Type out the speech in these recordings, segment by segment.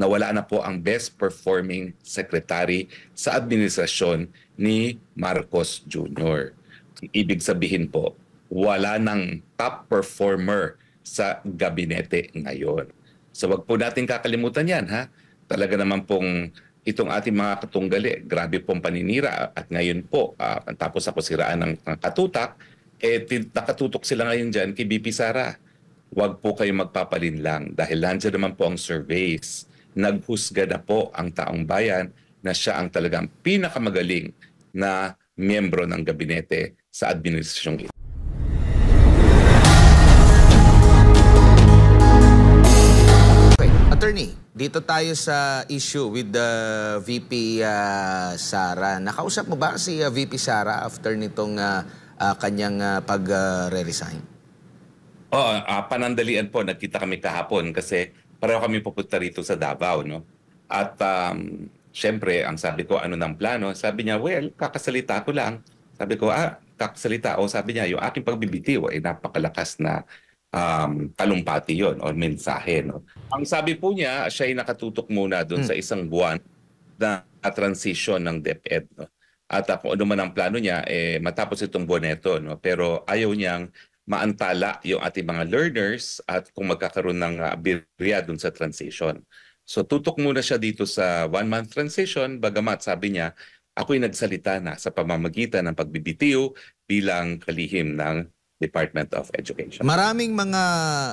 na wala na po ang best performing secretary sa administrasyon ni Marcos Jr. Ibig sabihin po, wala ng top performer sa gabinete ngayon. So wag po natin kakalimutan yan ha. Talaga naman pong itong ating mga katunggali, grabe pong paninira at ngayon po, uh, tapos ako siraan ng, ng katutak, eh, nakatutok sila ngayon dyan kay BP Sara. Huwag po kayo magpapalin lang dahil nandiyan naman po ang surveys naghusga na po ang taong bayan na siya ang talagang pinakamagaling na miyembro ng gabinete sa administrasyong ito. Okay. Attorney, dito tayo sa issue with the VP uh, ah, Sara. Nakausap mo ba si uh, ah, VP Sara after nitong uh, uh, kanyang uh, pag-resign? Uh, Oo, oh, uh, panandalian po. Nagkita kami kahapon kasi pareho kami pupunta rito sa Davao, no? At um, syempre, ang sabi ko, ano ng plano? Sabi niya, well, kakasalita ko lang. Sabi ko, ah, kakasalita. O sabi niya, yung aking pagbibitiw ay napakalakas na um, talumpati yon o mensahe. No? Ang sabi po niya, siya ay nakatutok muna doon hmm. sa isang buwan na transition ng DepEd. No? At uh, kung ano man ang plano niya, eh, matapos itong buwan na ito. No? Pero ayaw niyang maantala yung ating mga learners at kung magkakaroon ng uh, birya dun sa transition. So tutok muna siya dito sa one-month transition, bagamat sabi niya, ako'y nagsalita na sa pamamagitan ng pagbibitiw bilang kalihim ng Department of Education. Maraming mga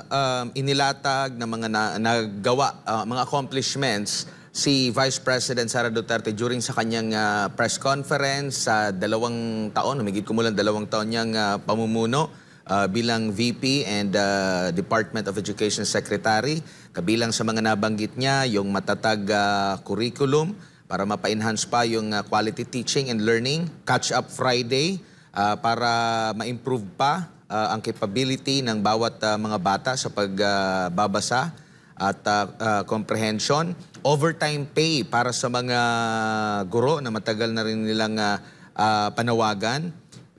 um, inilatag na mga na, nagawa, uh, mga accomplishments si Vice President Sara Duterte during sa kanyang uh, press conference sa uh, dalawang taon, ko kumulang dalawang taon niyang uh, pamumuno uh, bilang VP and uh, Department of Education Secretary. Kabilang sa mga nabanggit niya, yung matatag uh, curriculum para mapa-enhance pa yung uh, quality teaching and learning, Catch Up Friday uh, para ma-improve pa uh, ang capability ng bawat uh, mga bata sa pagbabasa uh, at uh, uh, comprehension. Overtime pay para sa mga guro na matagal na rin nilang uh, uh, panawagan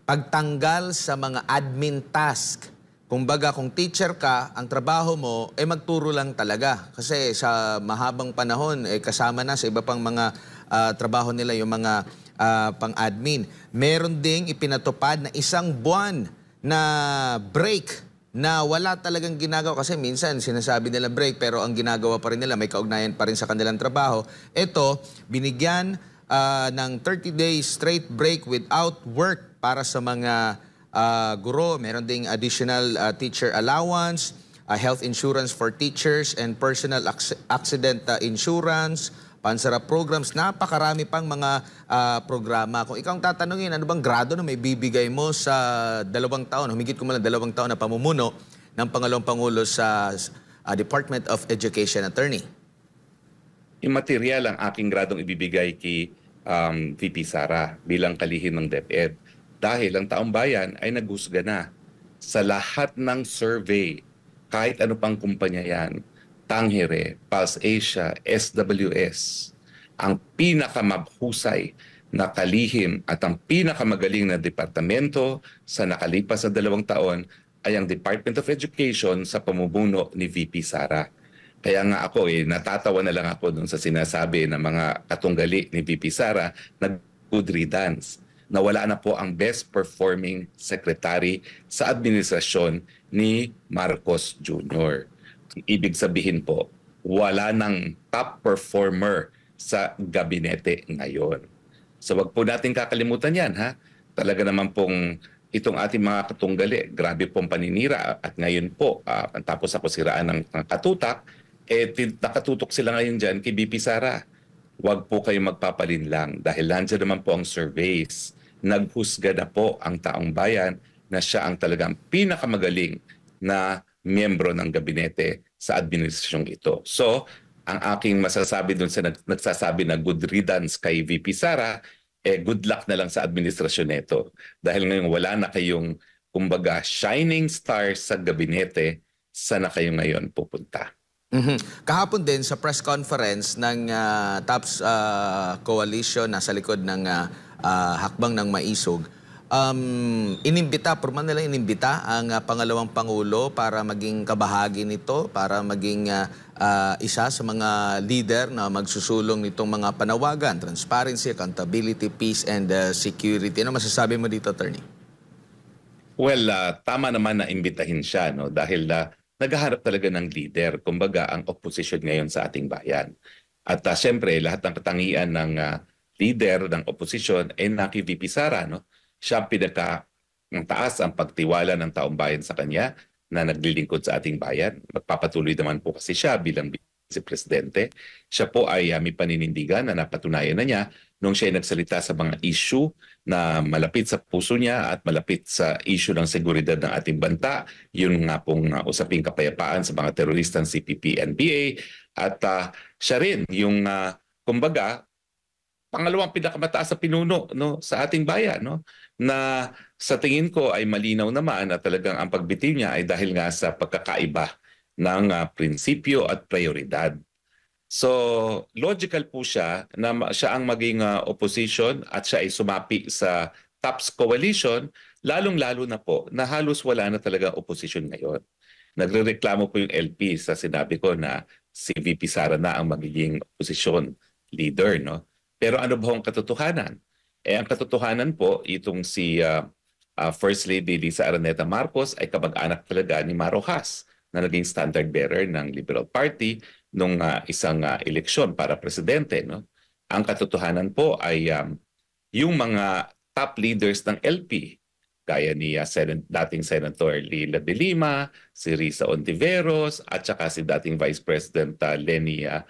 pagtanggal sa mga admin task. Kumbaga, kung teacher ka, ang trabaho mo, eh magturo lang talaga. Kasi sa mahabang panahon, eh, kasama na sa iba pang mga uh, trabaho nila yung mga uh, pang-admin. Meron ding ipinatupad na isang buwan na break na wala talagang ginagawa kasi minsan sinasabi nila break pero ang ginagawa pa rin nila may kaugnayan pa rin sa kanilang trabaho. Ito, binigyan uh, ng 30 days straight break without work para sa mga uh, guro. Meron ding additional uh, teacher allowance, uh, health insurance for teachers, and personal accident uh, insurance, pansarap programs, napakarami pang mga uh, programa. Kung ikaw ang tatanungin, ano bang grado na may bibigay mo sa dalawang taon, humigit ko lang dalawang taon na pamumuno ng Pangalawang Pangulo sa uh, Department of Education Attorney? Yung Immaterial ang aking gradong ibibigay kay um, VP Sara bilang kalihin ng DepEd dahil ang taong bayan ay nagusga na sa lahat ng survey, kahit ano pang kumpanya yan, Tanghere, Pulse Asia, SWS, ang pinakamabhusay na kalihim at ang pinakamagaling na departamento sa nakalipas na dalawang taon ay ang Department of Education sa pamumuno ni VP Sara. Kaya nga ako eh, natatawa na lang ako dun sa sinasabi ng mga katunggali ni VP Sara na good riddance na wala na po ang best performing secretary sa administrasyon ni Marcos Jr. Ibig sabihin po, wala ng top performer sa gabinete ngayon. So wag po natin kakalimutan yan ha. Talaga naman pong itong ating mga katunggali, grabe pong paninira at ngayon po, uh, tapos ako siraan ng, ng katutak, eh, nakatutok sila ngayon dyan kay BP Sara Huwag po kayo lang dahil nandiyan naman po ang surveys. Naghusga na po ang taong bayan na siya ang talagang pinakamagaling na miyembro ng gabinete sa administrasyong ito. So, ang aking masasabi dun sa nagsasabi na good riddance kay VP Sara, eh good luck na lang sa administrasyon nito. Dahil ngayon wala na kayong, kumbaga, shining stars sa gabinete, sana kayo ngayon pupunta. Mm-hmm. Kahapon din sa press conference ng uh, TAPS uh, coalition nasa likod ng uh, uh, hakbang ng maisog, um, inimbita, purman nila inimbita ang uh, pangalawang pangulo para maging kabahagi nito, para maging uh, uh, isa sa mga leader na magsusulong nitong mga panawagan, transparency, accountability, peace, and uh, security. Ano masasabi mo dito, Attorney? Well, uh, tama naman na imbitahin siya no dahil uh, naghaharap talaga ng leader, kumbaga ang opposition ngayon sa ating bayan. At uh, ah, siyempre, lahat ng katangian ng uh, leader ng opposition ay eh, naki VP Sara. No? Siya pinaka ang taas ang pagtiwala ng taong bayan sa kanya na naglilingkod sa ating bayan. Magpapatuloy naman po kasi siya bilang si Presidente. Siya po ay uh, may paninindigan na napatunayan na niya nung siya ay nagsalita sa mga issue na malapit sa puso niya at malapit sa issue ng seguridad ng ating banta. Yun nga pong uh, usaping kapayapaan sa mga terorista ng CPP-NPA. At uh, siya rin yung, uh, kumbaga, pangalawang pinakamataas sa pinuno no sa ating bayan no na sa tingin ko ay malinaw naman na talagang ang pagbitiw niya ay dahil nga sa pagkakaiba ng uh, prinsipyo at prioridad. So logical po siya na siya ang maging uh, opposition at siya ay sumapi sa TAPS coalition, lalong-lalo na po na halos wala na talaga opposition ngayon. Nagrereklamo po yung LP sa sinabi ko na si VP Sara na ang magiging opposition leader. No? Pero ano ba ang katotohanan? Eh ang katotohanan po, itong si uh, uh, First Lady Lisa Araneta Marcos ay kamag-anak talaga ni Marojas na naging standard bearer ng Liberal Party nung uh, isang uh, eleksyon para presidente. No? Ang katotohanan po ay um, yung mga top leaders ng LP gaya ni uh, ah, Sen- dating Senator Lila de Lima, si Risa Ontiveros, at saka si dating Vice President uh, Lenny, uh,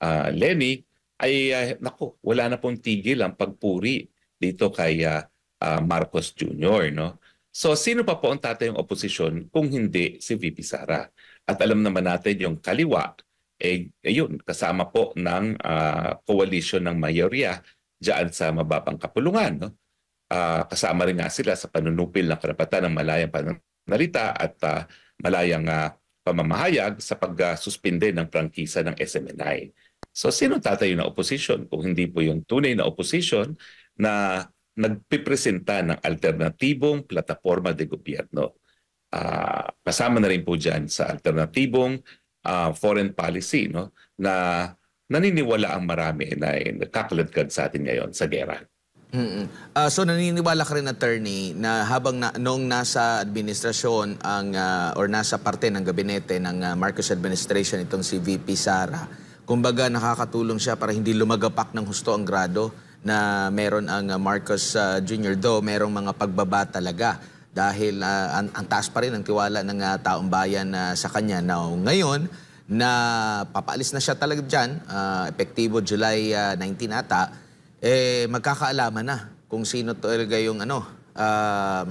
uh, Lenny, ay uh, naku, wala na pong tigil ang pagpuri dito kay uh, uh, Marcos Jr. No? So sino pa po ang tatayong oposisyon kung hindi si VP Sara? At alam naman natin yung kaliwa, eh, ayun, kasama po ng uh, coalition ng mayorya dyan sa mababang kapulungan. No? Uh, kasama rin nga sila sa panunupil ng karapatan ng malayang pananalita at uh, malayang uh, pamamahayag sa pagsuspinde ng prangkisa ng SMNI. So sino tatayo na oposisyon kung hindi po yung tunay na oposisyon na nagpipresenta ng alternatibong plataforma de gobyerno. Uh, kasama na rin po dyan sa alternatibong uh, foreign policy no? na naniniwala ang marami na eh, nagkakaladkad sa atin ngayon sa gera. Mm-mm. Uh, so naniniwala ka rin attorney na habang na, noong nasa administrasyon ang uh, or nasa parte ng gabinete ng uh, Marcos administration itong si VP Sara, kumbaga nakakatulong siya para hindi lumagapak ng husto ang grado na meron ang uh, Marcos uh, Jr. Do, merong mga pagbaba talaga dahil uh, ang, ang taas pa rin ang tiwala ng uh, taong bayan uh, sa kanya. Now, ngayon, na papalis na siya talaga dyan, uh, epektibo July uh, 19 ata, eh, magkakaalaman na kung sino talaga yung ano, um,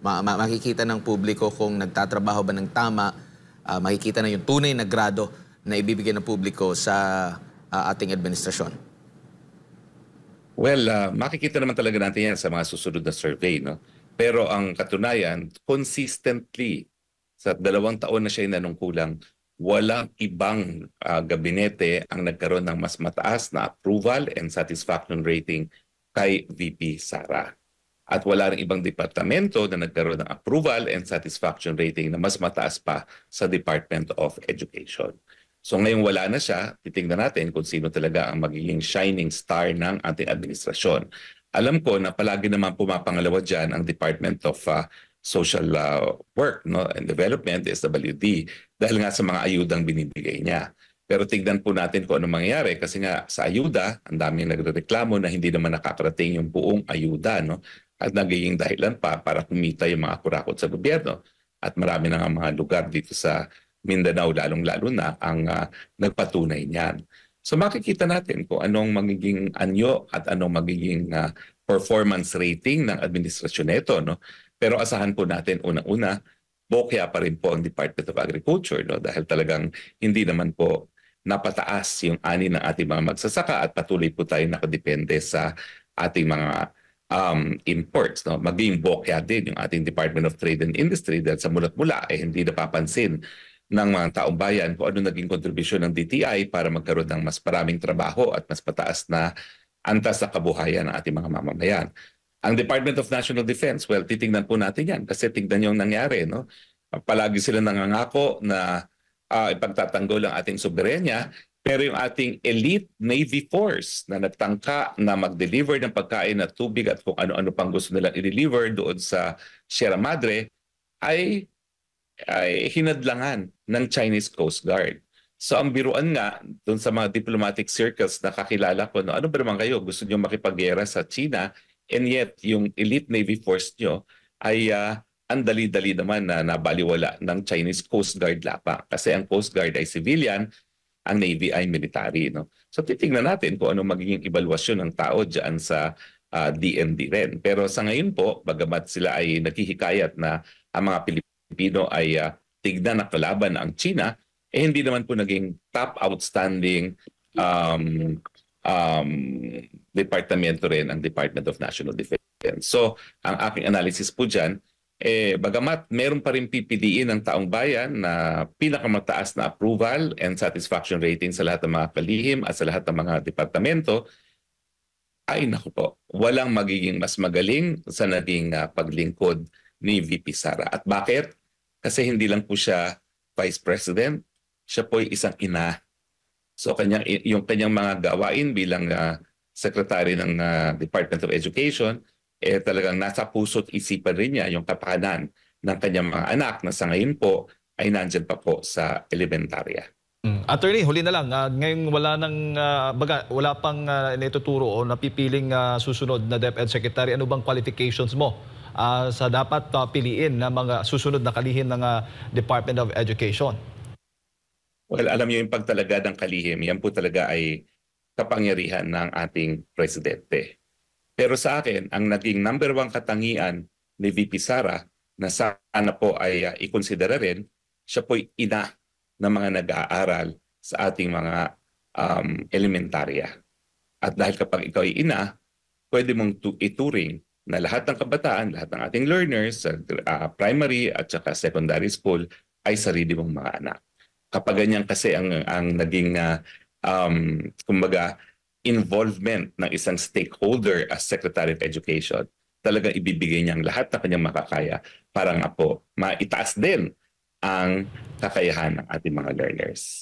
ma- ma- makikita ng publiko kung nagtatrabaho ba ng tama, uh, makikita na yung tunay na grado na ibibigay ng publiko sa uh, ating administrasyon. Well, uh, makikita naman talaga natin yan sa mga susunod na survey. No? Pero ang katunayan, consistently, sa dalawang taon na siya inanungkulang, walang ibang uh, gabinete ang nagkaroon ng mas mataas na approval and satisfaction rating kay VP Sara. At wala rin ibang departamento na nagkaroon ng approval and satisfaction rating na mas mataas pa sa Department of Education. So ngayong wala na siya, titingnan natin kung sino talaga ang magiging shining star ng ating administrasyon. Alam ko na palagi naman pumapangalawa dyan ang Department of uh, Social uh, Work no? and Development, SWD, dahil nga sa mga ayudang binibigay niya. Pero tignan po natin kung ano mangyayari kasi nga sa ayuda, ang daming nagreklamo na hindi naman nakakarating yung buong ayuda. No? At nagiging dahilan pa para kumita yung mga kurakot sa gobyerno. At marami na nga mga lugar dito sa Mindanao lalong-lalo na ang uh, nagpatunay niyan. So makikita natin kung anong magiging anyo at anong magiging uh, performance rating ng administrasyon nito no. Pero asahan po natin unang-una bokya pa rin po ang Department of Agriculture no dahil talagang hindi naman po napataas yung ani ng ating mga magsasaka at patuloy po tayo nakadepende sa ating mga um, imports. No? Maging bokya din yung ating Department of Trade and Industry dahil sa mulat-mula eh, hindi napapansin ng mga taong bayan kung ano naging kontribusyon ng DTI para magkaroon ng mas maraming trabaho at mas pataas na antas sa kabuhayan ng ating mga mamamayan. Ang Department of National Defense, well, titingnan po natin yan kasi tingnan yung nangyari. No? Palagi sila nangangako na uh, ipagtatanggol ang ating soberenya pero yung ating elite Navy Force na nagtangka na mag-deliver ng pagkain at tubig at kung ano-ano pang gusto nilang i-deliver doon sa Sierra Madre ay ay hinadlangan ng Chinese Coast Guard. So ang biruan nga doon sa mga diplomatic circles na kakilala ko, no, ano ba naman kayo? Gusto niyo makipagyera sa China and yet yung elite Navy force niyo ay uh, ang dali-dali naman na nabaliwala ng Chinese Coast Guard lapa. Kasi ang Coast Guard ay civilian, ang Navy ay military. No? So titignan natin kung ano magiging evaluasyon ng tao dyan sa uh, ah, DND rin. Pero sa ngayon po, bagamat sila ay naghihikayat na ang mga Pilipinas Pilipino ay uh, tignan na kalaban ang China, eh hindi naman po naging top outstanding um, um, departamento rin ang Department of National Defense. So, ang aking analysis po dyan, eh, bagamat meron pa rin PPDE ng taong bayan na pinakamataas na approval and satisfaction rating sa lahat ng mga kalihim at sa lahat ng mga departamento, ay naku po, walang magiging mas magaling sa naging uh, paglingkod ni VP Sara. At bakit? Kasi hindi lang po siya vice president, siya po ay isang ina. So kanyang, yung kanyang mga gawain bilang uh, secretary ng uh, Department of Education, eh talagang nasa puso't isipan rin niya yung kapakanan ng kanyang mga anak na sa ngayon po ay nandyan pa po sa elementarya. Mm. Attorney, huli na lang. Uh, ah, ngayon wala nang uh, baga, wala pang uh, naituturo o napipiling uh, susunod na DepEd Secretary. Ano bang qualifications mo uh, sa dapat uh, piliin na mga susunod na kalihim ng uh, Department of Education? Well, alam niyo yung pagtalaga ng kalihim, yan po talaga ay kapangyarihan ng ating presidente. Pero sa akin, ang naging number one katangian ni VP Sara na sana po ay uh, ah, ikonsidera rin, siya po'y ina ng mga nag-aaral sa ating mga um, elementarya. At dahil kapag ikaw ay ina, pwede mong ituring na lahat ng kabataan, lahat ng ating learners sa uh, primary at saka secondary school ay sarili mong mga anak. Kapag ganyan kasi ang, ang naging uh, um, kumbaga involvement ng isang stakeholder as Secretary of Education, talaga ibibigay niya ang lahat na kanyang makakaya para nga po maitaas din ang kakayahan ng ating mga learners.